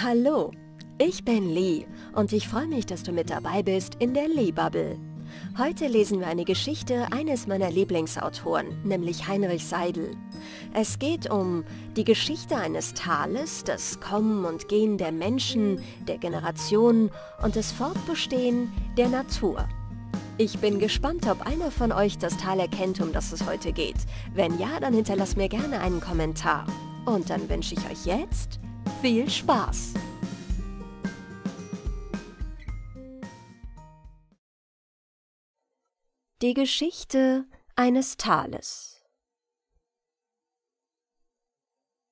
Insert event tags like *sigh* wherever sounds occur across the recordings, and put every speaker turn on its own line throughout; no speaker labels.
Hallo, ich bin Lee und ich freue mich, dass du mit dabei bist in der Lee-Bubble. Heute lesen wir eine Geschichte eines meiner Lieblingsautoren, nämlich Heinrich Seidel. Es geht um die Geschichte eines Tales, das Kommen und Gehen der Menschen, der Generationen und das Fortbestehen der Natur. Ich bin gespannt, ob einer von euch das Tal erkennt, um das es heute geht. Wenn ja, dann hinterlass mir gerne einen Kommentar. Und dann wünsche ich euch jetzt viel Spaß! Die Geschichte eines Tales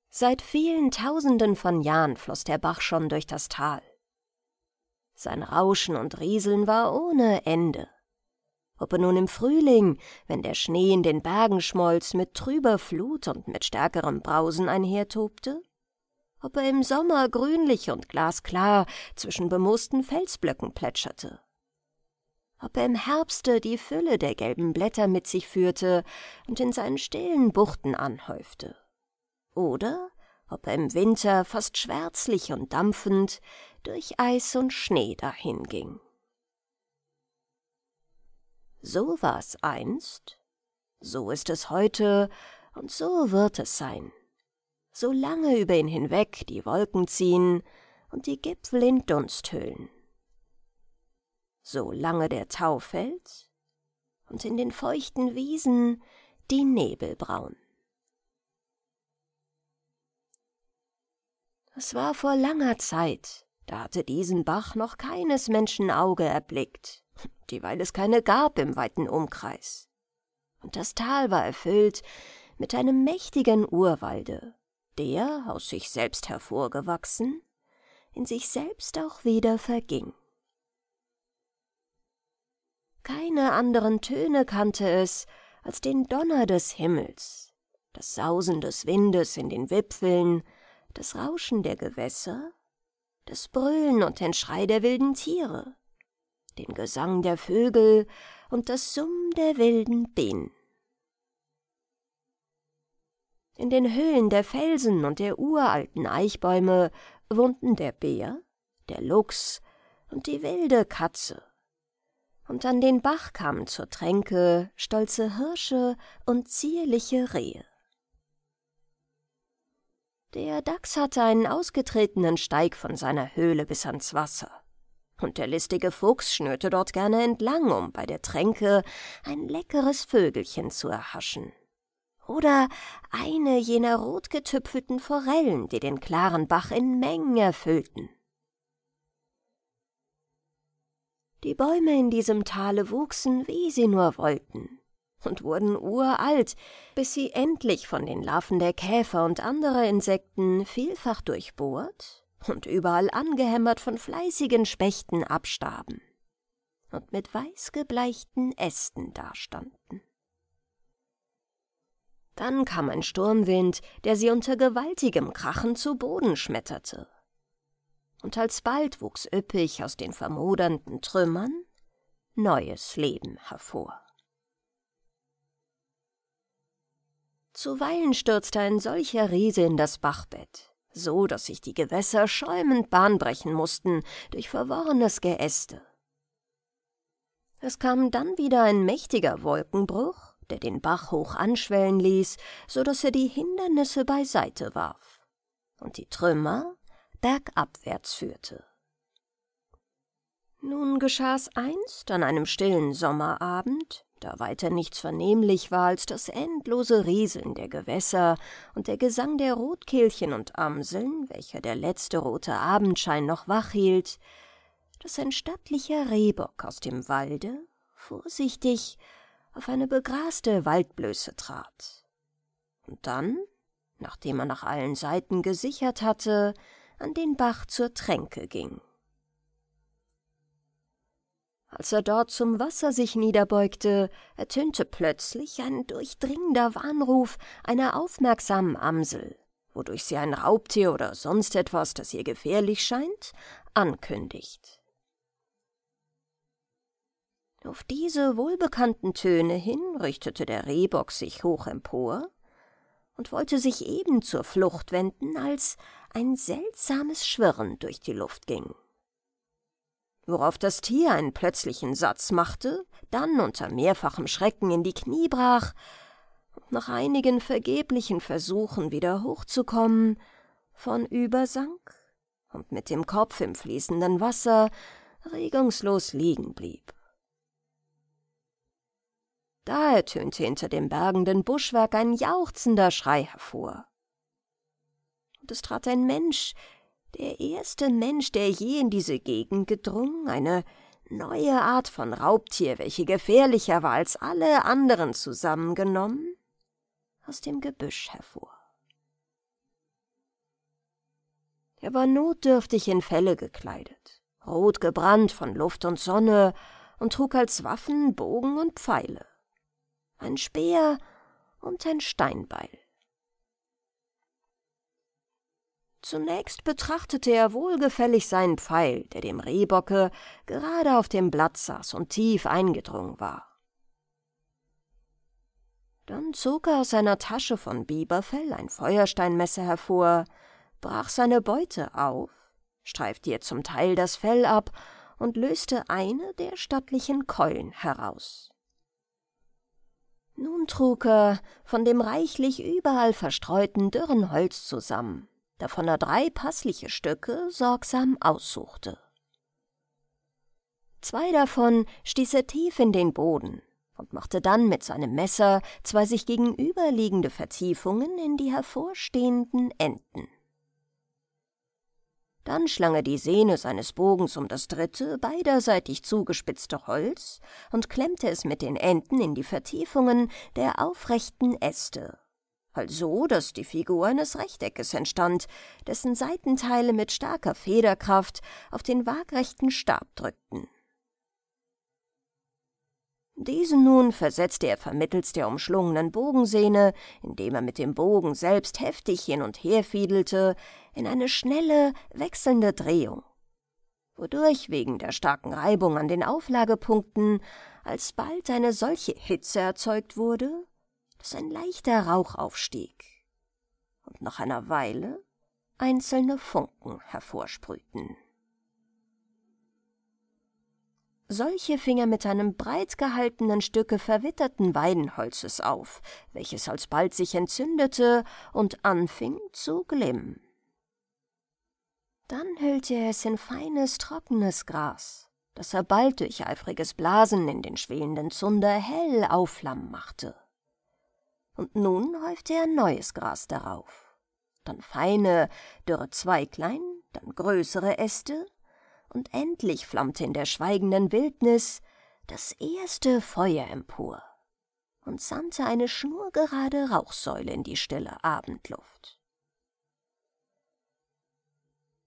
Seit vielen Tausenden von Jahren floss der Bach schon durch das Tal. Sein Rauschen und Rieseln war ohne Ende. Ob er nun im Frühling, wenn der Schnee in den Bergen schmolz, mit trüber Flut und mit stärkerem Brausen einhertobte, ob er im Sommer grünlich und glasklar zwischen bemoosten Felsblöcken plätscherte, ob er im Herbste die Fülle der gelben Blätter mit sich führte und in seinen stillen Buchten anhäufte, oder ob er im Winter fast schwärzlich und dampfend durch Eis und Schnee dahinging. So war's einst, so ist es heute und so wird es sein solange über ihn hinweg die Wolken ziehen und die Gipfel in Dunst hüllen. Solange der Tau fällt und in den feuchten Wiesen die Nebel braun. Es war vor langer Zeit, da hatte diesen Bach noch keines Menschen Auge erblickt, *laughs* dieweil es keine gab im weiten Umkreis. Und das Tal war erfüllt mit einem mächtigen Urwalde, der, aus sich selbst hervorgewachsen, in sich selbst auch wieder verging. Keine anderen Töne kannte es als den Donner des Himmels, das Sausen des Windes in den Wipfeln, das Rauschen der Gewässer, das Brüllen und den Schrei der wilden Tiere, den Gesang der Vögel und das Summen der wilden Bienen. In den Höhlen der Felsen und der uralten Eichbäume wohnten der Bär, der Luchs und die wilde Katze. Und an den Bach kamen zur Tränke stolze Hirsche und zierliche Rehe. Der Dachs hatte einen ausgetretenen Steig von seiner Höhle bis ans Wasser. Und der listige Fuchs schnürte dort gerne entlang, um bei der Tränke ein leckeres Vögelchen zu erhaschen oder eine jener rotgetüpfelten Forellen, die den klaren Bach in Mengen erfüllten. Die Bäume in diesem Tale wuchsen, wie sie nur wollten, und wurden uralt, bis sie endlich von den Larven der Käfer und anderer Insekten vielfach durchbohrt und überall angehämmert von fleißigen Spechten abstarben und mit weißgebleichten Ästen dastanden. Dann kam ein Sturmwind, der sie unter gewaltigem Krachen zu Boden schmetterte. Und alsbald wuchs üppig aus den vermodernden Trümmern neues Leben hervor. Zuweilen stürzte ein solcher Riese in das Bachbett, so dass sich die Gewässer schäumend Bahn brechen mussten durch verworrenes Geäste. Es kam dann wieder ein mächtiger Wolkenbruch, der den Bach hoch anschwellen ließ, so daß er die Hindernisse beiseite warf und die Trümmer bergabwärts führte. Nun geschah's einst an einem stillen Sommerabend, da weiter nichts vernehmlich war als das endlose Rieseln der Gewässer und der Gesang der Rotkehlchen und Amseln, welcher der letzte rote Abendschein noch wach hielt, dass ein stattlicher Rehbock aus dem Walde vorsichtig auf eine begraste Waldblöße trat. Und dann, nachdem er nach allen Seiten gesichert hatte, an den Bach zur Tränke ging. Als er dort zum Wasser sich niederbeugte, ertönte plötzlich ein durchdringender Warnruf einer aufmerksamen Amsel, wodurch sie ein Raubtier oder sonst etwas, das ihr gefährlich scheint, ankündigt. Auf diese wohlbekannten Töne hin richtete der Rehbock sich hoch empor und wollte sich eben zur Flucht wenden, als ein seltsames Schwirren durch die Luft ging. Worauf das Tier einen plötzlichen Satz machte, dann unter mehrfachem Schrecken in die Knie brach, und nach einigen vergeblichen Versuchen wieder hochzukommen, von übersank und mit dem Kopf im fließenden Wasser regungslos liegen blieb. Da ertönte hinter dem bergenden Buschwerk ein jauchzender Schrei hervor. Und es trat ein Mensch, der erste Mensch, der je in diese Gegend gedrungen, eine neue Art von Raubtier, welche gefährlicher war als alle anderen zusammengenommen, aus dem Gebüsch hervor. Er war notdürftig in Felle gekleidet, rot gebrannt von Luft und Sonne und trug als Waffen Bogen und Pfeile ein Speer und ein Steinbeil. Zunächst betrachtete er wohlgefällig seinen Pfeil, der dem Rehbocke gerade auf dem Blatt saß und tief eingedrungen war. Dann zog er aus seiner Tasche von Biberfell ein Feuersteinmesser hervor, brach seine Beute auf, streifte ihr zum Teil das Fell ab und löste eine der stattlichen Keulen heraus. Nun trug er von dem reichlich überall verstreuten dürren Holz zusammen, davon er drei passliche Stücke sorgsam aussuchte. Zwei davon stieß er tief in den Boden und machte dann mit seinem Messer zwei sich gegenüberliegende Vertiefungen in die hervorstehenden Enden. Dann schlang er die Sehne seines Bogens um das dritte, beiderseitig zugespitzte Holz und klemmte es mit den Enden in die Vertiefungen der aufrechten Äste. Also, dass die Figur eines Rechteckes entstand, dessen Seitenteile mit starker Federkraft auf den waagrechten Stab drückten. Diesen nun versetzte er vermittels der umschlungenen Bogensehne, indem er mit dem Bogen selbst heftig hin und her fiedelte, in eine schnelle, wechselnde Drehung, wodurch wegen der starken Reibung an den Auflagepunkten alsbald eine solche Hitze erzeugt wurde, dass ein leichter Rauch aufstieg und nach einer Weile einzelne Funken hervorsprühten. Solche fing er mit einem breit gehaltenen Stücke verwitterten Weidenholzes auf, welches alsbald sich entzündete und anfing zu glimmen. Dann hüllte er es in feines, trockenes Gras, das er bald durch eifriges Blasen in den schwelenden Zunder hell aufflammen machte. Und nun häufte er neues Gras darauf, dann feine, dürre Zweiglein, dann größere Äste und endlich flammte in der schweigenden Wildnis das erste Feuer empor und sandte eine schnurgerade Rauchsäule in die stille Abendluft.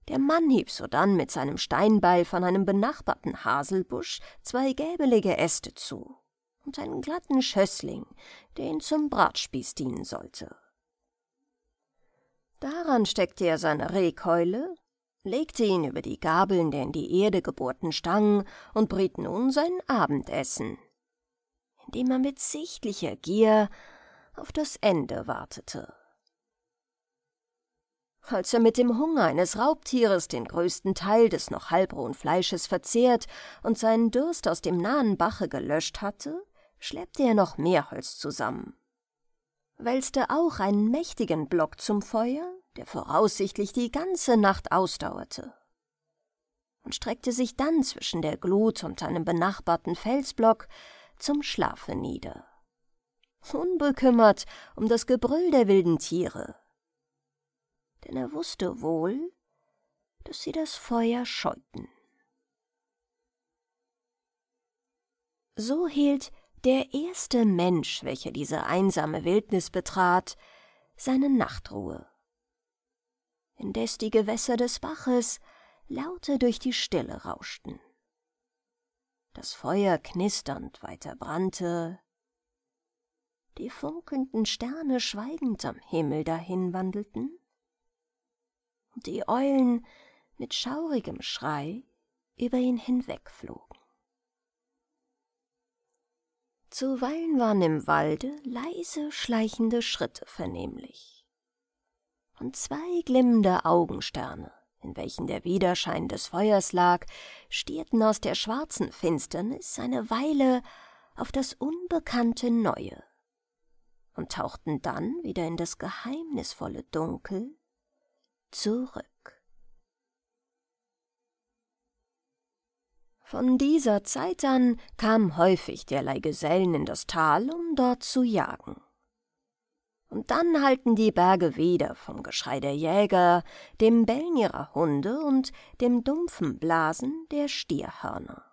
Der Mann hieb sodann mit seinem Steinbeil von einem benachbarten Haselbusch zwei gäbelige Äste zu und einen glatten Schössling, der ihn zum Bratspieß dienen sollte. Daran steckte er seine Rehkeule, legte ihn über die Gabeln der in die Erde gebohrten Stangen und briet nun sein Abendessen, indem er mit sichtlicher Gier auf das Ende wartete. Als er mit dem Hunger eines Raubtieres den größten Teil des noch halbrohen Fleisches verzehrt und seinen Durst aus dem nahen Bache gelöscht hatte, schleppte er noch mehr Holz zusammen, wälzte auch einen mächtigen Block zum Feuer der voraussichtlich die ganze Nacht ausdauerte, und streckte sich dann zwischen der Glut und einem benachbarten Felsblock zum Schlafe nieder. Unbekümmert um das Gebrüll der wilden Tiere. Denn er wusste wohl, dass sie das Feuer scheuten. So hielt der erste Mensch, welcher diese einsame Wildnis betrat, seine Nachtruhe indes die Gewässer des Baches lauter durch die Stille rauschten. Das Feuer knisternd weiter brannte, die funkelnden Sterne schweigend am Himmel dahinwandelten und die Eulen mit schaurigem Schrei über ihn hinwegflogen. Zuweilen waren im Walde leise schleichende Schritte vernehmlich und zwei glimmende Augensterne, in welchen der Widerschein des Feuers lag, stierten aus der schwarzen Finsternis eine Weile auf das unbekannte Neue und tauchten dann wieder in das geheimnisvolle Dunkel zurück. Von dieser Zeit an kamen häufig derlei Gesellen in das Tal, um dort zu jagen. Und dann halten die Berge wieder vom Geschrei der Jäger, dem Bellen ihrer Hunde und dem dumpfen Blasen der Stierhörner.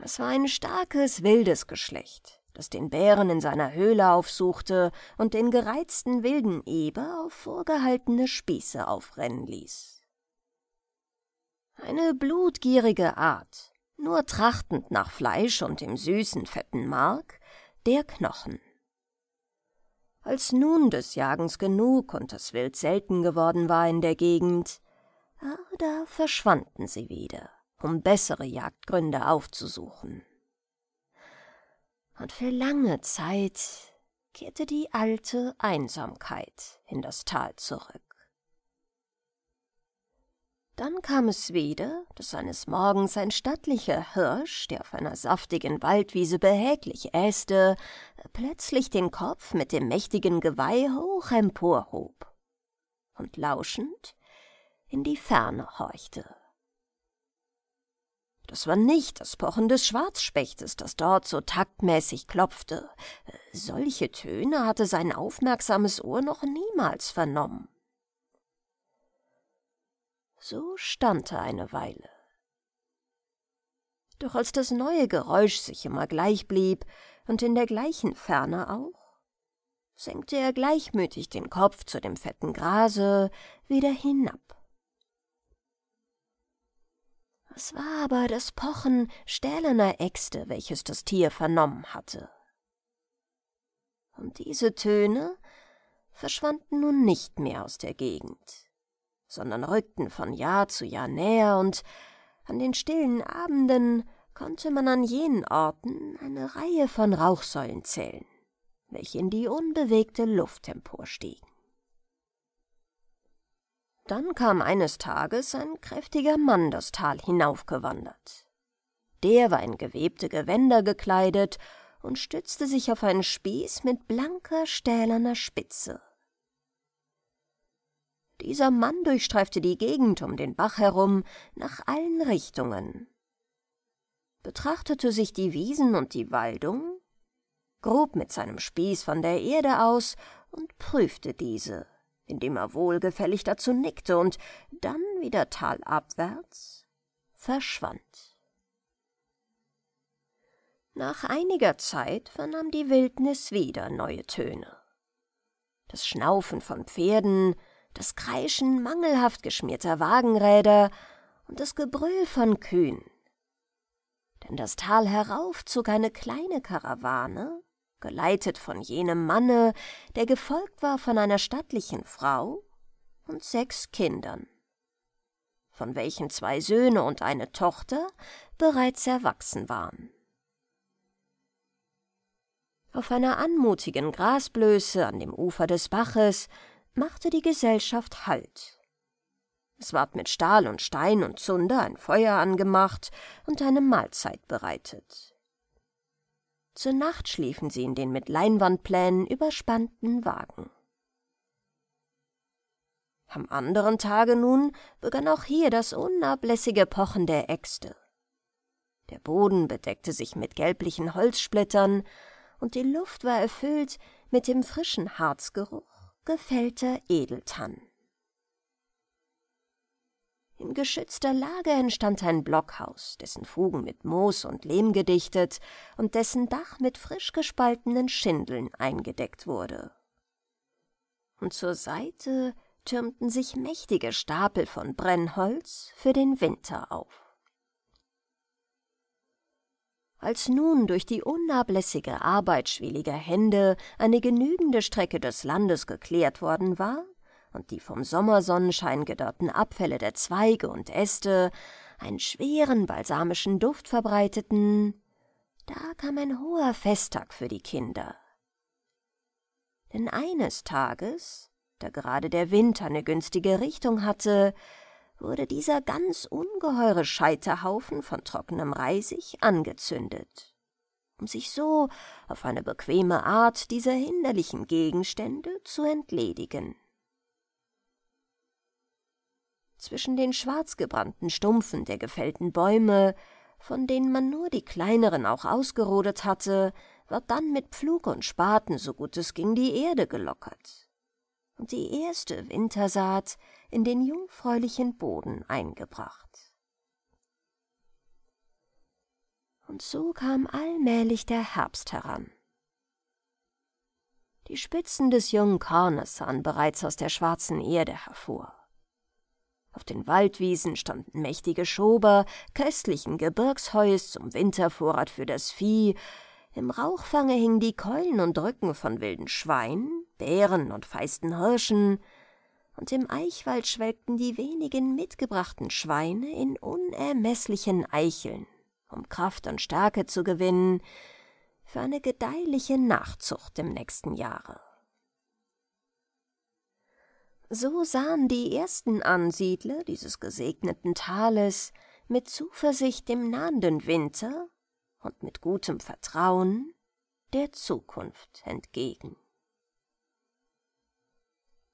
Es war ein starkes, wildes Geschlecht, das den Bären in seiner Höhle aufsuchte und den gereizten wilden Eber auf vorgehaltene Spieße aufrennen ließ. Eine blutgierige Art, nur trachtend nach Fleisch und dem süßen, fetten Mark, der Knochen. Als nun des Jagens genug und das Wild selten geworden war in der Gegend, da verschwanden sie wieder, um bessere Jagdgründe aufzusuchen. Und für lange Zeit kehrte die alte Einsamkeit in das Tal zurück. Dann kam es wieder, dass eines Morgens ein stattlicher Hirsch, der auf einer saftigen Waldwiese behäglich äste, plötzlich den Kopf mit dem mächtigen Geweih hoch emporhob und lauschend in die Ferne horchte. Das war nicht das Pochen des Schwarzspechtes, das dort so taktmäßig klopfte. Solche Töne hatte sein aufmerksames Ohr noch niemals vernommen. So stand er eine Weile. Doch als das neue Geräusch sich immer gleich blieb und in der gleichen Ferne auch, senkte er gleichmütig den Kopf zu dem fetten Grase wieder hinab. Es war aber das Pochen stählerner Äxte, welches das Tier vernommen hatte. Und diese Töne verschwanden nun nicht mehr aus der Gegend sondern rückten von Jahr zu Jahr näher, und an den stillen Abenden konnte man an jenen Orten eine Reihe von Rauchsäulen zählen, welche in die unbewegte Luft emporstiegen. Dann kam eines Tages ein kräftiger Mann das Tal hinaufgewandert. Der war in gewebte Gewänder gekleidet und stützte sich auf einen Spieß mit blanker, stählerner Spitze, dieser Mann durchstreifte die Gegend um den Bach herum nach allen Richtungen, betrachtete sich die Wiesen und die Waldung, grub mit seinem Spieß von der Erde aus und prüfte diese, indem er wohlgefällig dazu nickte und dann wieder talabwärts verschwand. Nach einiger Zeit vernahm die Wildnis wieder neue Töne. Das Schnaufen von Pferden, das Kreischen mangelhaft geschmierter Wagenräder und das Gebrüll von Kühen. Denn das Tal herauf zog eine kleine Karawane, geleitet von jenem Manne, der gefolgt war von einer stattlichen Frau und sechs Kindern, von welchen zwei Söhne und eine Tochter bereits erwachsen waren. Auf einer anmutigen Grasblöße an dem Ufer des Baches machte die Gesellschaft Halt. Es ward mit Stahl und Stein und Zunder ein Feuer angemacht und eine Mahlzeit bereitet. Zur Nacht schliefen sie in den mit Leinwandplänen überspannten Wagen. Am anderen Tage nun begann auch hier das unablässige Pochen der Äxte. Der Boden bedeckte sich mit gelblichen Holzsplittern, und die Luft war erfüllt mit dem frischen Harzgeruch gefällter Edeltann. In geschützter Lage entstand ein Blockhaus, dessen Fugen mit Moos und Lehm gedichtet und dessen Dach mit frisch gespaltenen Schindeln eingedeckt wurde. Und zur Seite türmten sich mächtige Stapel von Brennholz für den Winter auf als nun durch die unablässige Arbeit schwieliger Hände eine genügende Strecke des Landes geklärt worden war und die vom Sommersonnenschein gedörrten Abfälle der Zweige und Äste einen schweren balsamischen Duft verbreiteten, da kam ein hoher Festtag für die Kinder. Denn eines Tages, da gerade der Wind eine günstige Richtung hatte, wurde dieser ganz ungeheure Scheiterhaufen von trockenem Reisig angezündet. Um sich so auf eine bequeme Art dieser hinderlichen Gegenstände zu entledigen. Zwischen den schwarzgebrannten Stumpfen der gefällten Bäume, von denen man nur die kleineren auch ausgerodet hatte, war dann mit Pflug und Spaten, so gut es ging, die Erde gelockert die erste Wintersaat in den jungfräulichen Boden eingebracht. Und so kam allmählich der Herbst heran. Die Spitzen des jungen Kornes sahen bereits aus der schwarzen Erde hervor. Auf den Waldwiesen standen mächtige Schober, köstlichen Gebirgsheues zum Wintervorrat für das Vieh, im Rauchfange hingen die Keulen und Rücken von wilden Schweinen, Bären und feisten Hirschen, und im Eichwald schwelgten die wenigen mitgebrachten Schweine in unermeßlichen Eicheln, um Kraft und Stärke zu gewinnen für eine gedeihliche Nachzucht im nächsten Jahre. So sahen die ersten Ansiedler dieses gesegneten Tales mit Zuversicht dem nahenden Winter und mit gutem Vertrauen der Zukunft entgegen.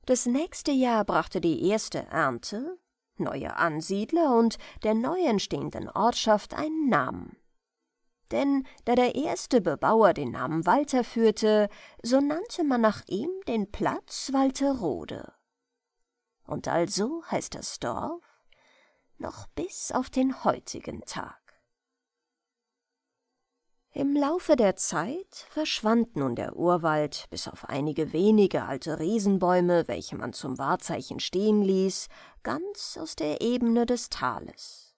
Das nächste Jahr brachte die erste Ernte, neue Ansiedler und der neu entstehenden Ortschaft einen Namen. Denn da der erste Bebauer den Namen Walter führte, so nannte man nach ihm den Platz Walterode. Und also heißt das Dorf noch bis auf den heutigen Tag. Im Laufe der Zeit verschwand nun der Urwald, bis auf einige wenige alte Riesenbäume, welche man zum Wahrzeichen stehen ließ, ganz aus der Ebene des Tales.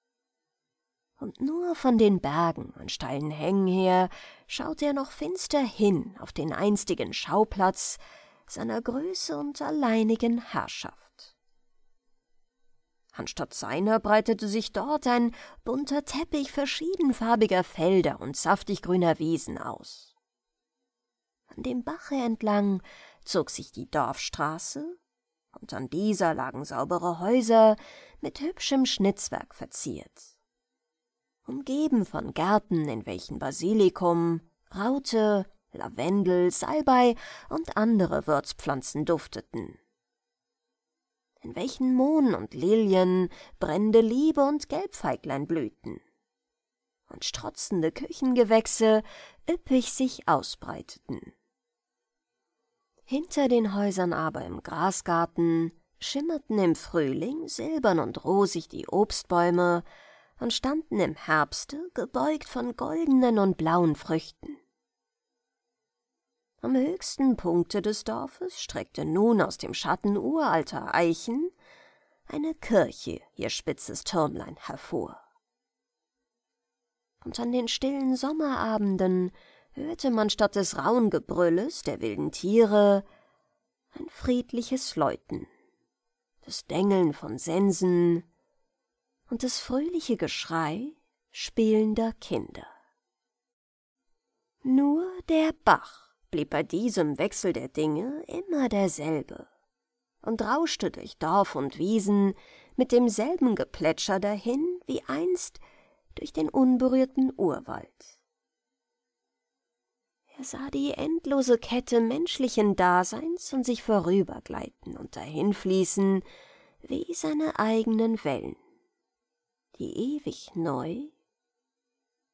Und nur von den Bergen und steilen Hängen her schaute er noch finster hin auf den einstigen Schauplatz seiner Größe und alleinigen Herrschaft. Anstatt seiner breitete sich dort ein bunter Teppich verschiedenfarbiger Felder und saftig grüner Wiesen aus. An dem Bache entlang zog sich die Dorfstraße, und an dieser lagen saubere Häuser mit hübschem Schnitzwerk verziert. Umgeben von Gärten, in welchen Basilikum, Raute, Lavendel, Salbei und andere Würzpflanzen dufteten in welchen Mohn und Lilien brennende Liebe und Gelbfeiglein blühten und strotzende Küchengewächse üppig sich ausbreiteten. Hinter den Häusern aber im Grasgarten schimmerten im Frühling silbern und rosig die Obstbäume und standen im Herbste gebeugt von goldenen und blauen Früchten. Am höchsten Punkte des Dorfes streckte nun aus dem Schatten uralter Eichen eine Kirche ihr spitzes Türmlein hervor. Und an den stillen Sommerabenden hörte man statt des rauen Gebrülles der wilden Tiere ein friedliches Läuten, das Dengeln von Sensen und das fröhliche Geschrei spielender Kinder. Nur der Bach blieb bei diesem Wechsel der Dinge immer derselbe und rauschte durch Dorf und Wiesen mit demselben Geplätscher dahin wie einst durch den unberührten Urwald. Er sah die endlose Kette menschlichen Daseins und sich vorübergleiten und dahinfließen wie seine eigenen Wellen, die ewig neu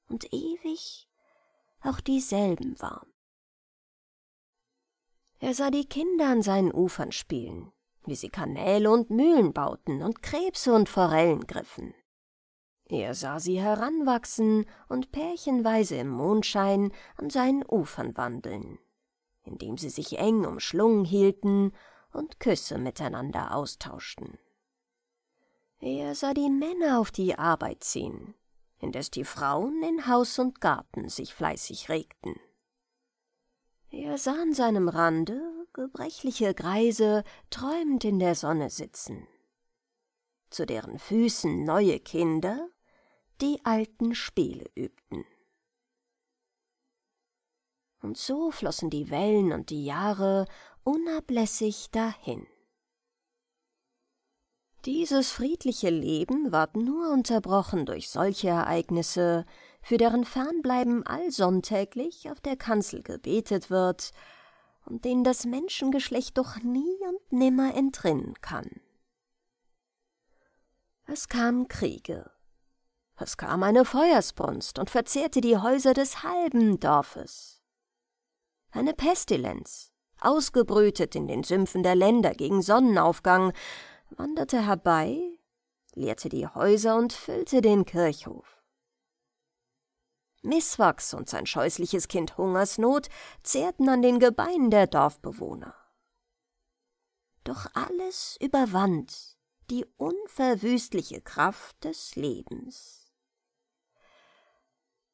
und ewig auch dieselben waren. Er sah die Kinder an seinen Ufern spielen, wie sie Kanäle und Mühlen bauten und Krebse und Forellen griffen. Er sah sie heranwachsen und pärchenweise im Mondschein an seinen Ufern wandeln, indem sie sich eng umschlungen hielten und Küsse miteinander austauschten. Er sah die Männer auf die Arbeit ziehen, indes die Frauen in Haus und Garten sich fleißig regten er sah an seinem Rande gebrechliche Greise träumend in der Sonne sitzen, zu deren Füßen neue Kinder die alten Spiele übten. Und so flossen die Wellen und die Jahre unablässig dahin. Dieses friedliche Leben ward nur unterbrochen durch solche Ereignisse, für deren Fernbleiben allsonntäglich auf der Kanzel gebetet wird und denen das Menschengeschlecht doch nie und nimmer entrinnen kann. Es kamen Kriege. Es kam eine Feuersbrunst und verzehrte die Häuser des halben Dorfes. Eine Pestilenz, ausgebrütet in den Sümpfen der Länder gegen Sonnenaufgang, wanderte herbei, leerte die Häuser und füllte den Kirchhof. Misswachs und sein scheußliches Kind Hungersnot zehrten an den Gebeinen der Dorfbewohner. Doch alles überwand die unverwüstliche Kraft des Lebens.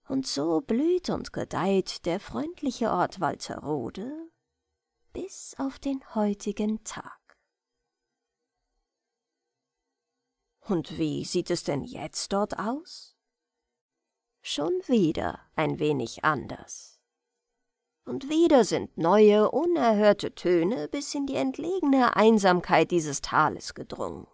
Und so blüht und gedeiht der freundliche Ort Walterode bis auf den heutigen Tag. Und wie sieht es denn jetzt dort aus? schon wieder ein wenig anders. Und wieder sind neue, unerhörte Töne bis in die entlegene Einsamkeit dieses Tales gedrungen.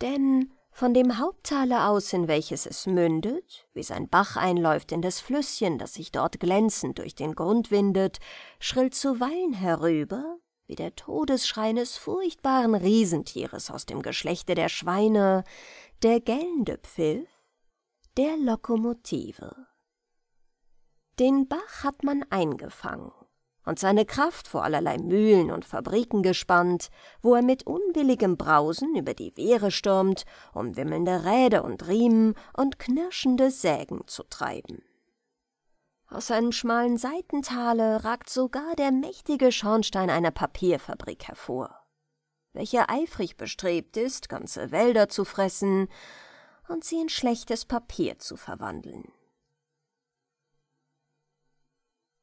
Denn von dem Haupttale aus, in welches es mündet, wie sein Bach einläuft in das Flüsschen, das sich dort glänzend durch den Grund windet, schrillt zuweilen herüber, wie der Todesschrei eines furchtbaren Riesentieres aus dem Geschlechte der Schweine, der gellende Pfiff der Lokomotive. Den Bach hat man eingefangen und seine Kraft vor allerlei Mühlen und Fabriken gespannt, wo er mit unwilligem Brausen über die Wehre stürmt, um wimmelnde Räder und Riemen und knirschende Sägen zu treiben. Aus einem schmalen Seitentale ragt sogar der mächtige Schornstein einer Papierfabrik hervor welcher eifrig bestrebt ist, ganze Wälder zu fressen und sie in schlechtes Papier zu verwandeln.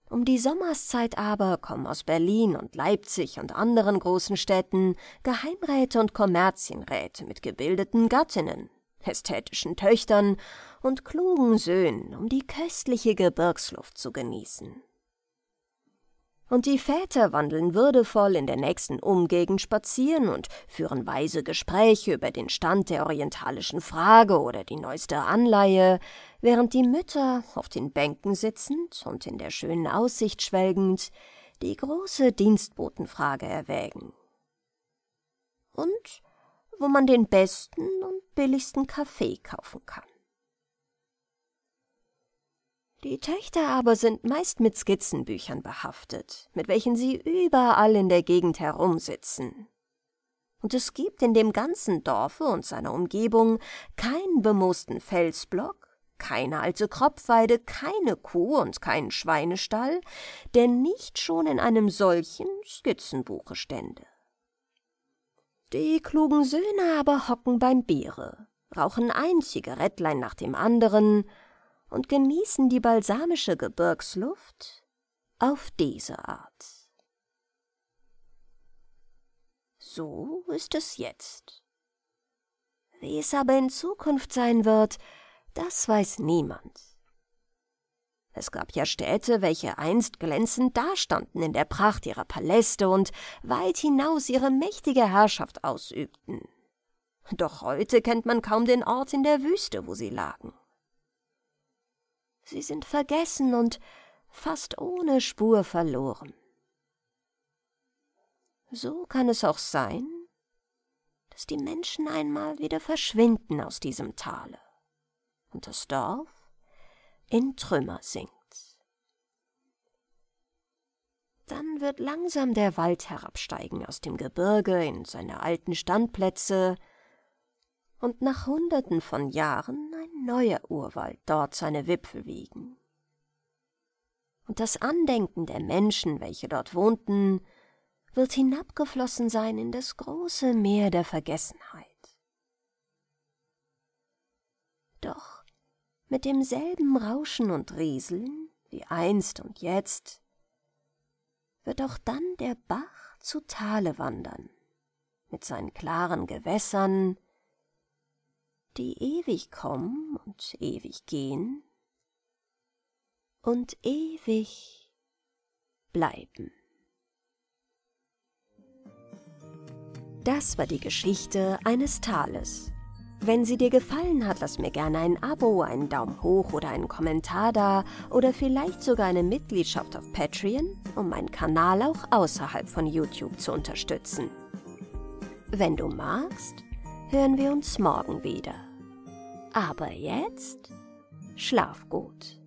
Um die Sommerszeit aber kommen aus Berlin und Leipzig und anderen großen Städten Geheimräte und Kommerzienräte mit gebildeten Gattinnen, ästhetischen Töchtern und klugen Söhnen, um die köstliche Gebirgsluft zu genießen und die Väter wandeln würdevoll in der nächsten Umgegend spazieren und führen weise Gespräche über den Stand der orientalischen Frage oder die neueste Anleihe, während die Mütter, auf den Bänken sitzend und in der schönen Aussicht schwelgend, die große Dienstbotenfrage erwägen. Und wo man den besten und billigsten Kaffee kaufen kann. Die Töchter aber sind meist mit Skizzenbüchern behaftet, mit welchen sie überall in der Gegend herumsitzen. Und es gibt in dem ganzen Dorfe und seiner Umgebung keinen bemoosten Felsblock, keine alte Kropfweide, keine Kuh und keinen Schweinestall, der nicht schon in einem solchen Skizzenbuche stände. Die klugen Söhne aber hocken beim Biere, rauchen ein Zigarettlein nach dem anderen und genießen die balsamische Gebirgsluft auf diese Art. So ist es jetzt. Wie es aber in Zukunft sein wird, das weiß niemand. Es gab ja Städte, welche einst glänzend dastanden in der Pracht ihrer Paläste und weit hinaus ihre mächtige Herrschaft ausübten. Doch heute kennt man kaum den Ort in der Wüste, wo sie lagen. Sie sind vergessen und fast ohne Spur verloren. So kann es auch sein, dass die Menschen einmal wieder verschwinden aus diesem Tale und das Dorf in Trümmer sinkt. Dann wird langsam der Wald herabsteigen aus dem Gebirge in seine alten Standplätze, und nach Hunderten von Jahren ein neuer Urwald dort seine Wipfel wiegen. Und das Andenken der Menschen, welche dort wohnten, wird hinabgeflossen sein in das große Meer der Vergessenheit. Doch mit demselben Rauschen und Rieseln, wie einst und jetzt, wird auch dann der Bach zu Tale wandern, mit seinen klaren Gewässern, die ewig kommen und ewig gehen und ewig bleiben. Das war die Geschichte eines Tales. Wenn sie dir gefallen hat, lass mir gerne ein Abo, einen Daumen hoch oder einen Kommentar da oder vielleicht sogar eine Mitgliedschaft auf Patreon, um meinen Kanal auch außerhalb von YouTube zu unterstützen. Wenn du magst, hören wir uns morgen wieder. Aber jetzt schlaf gut.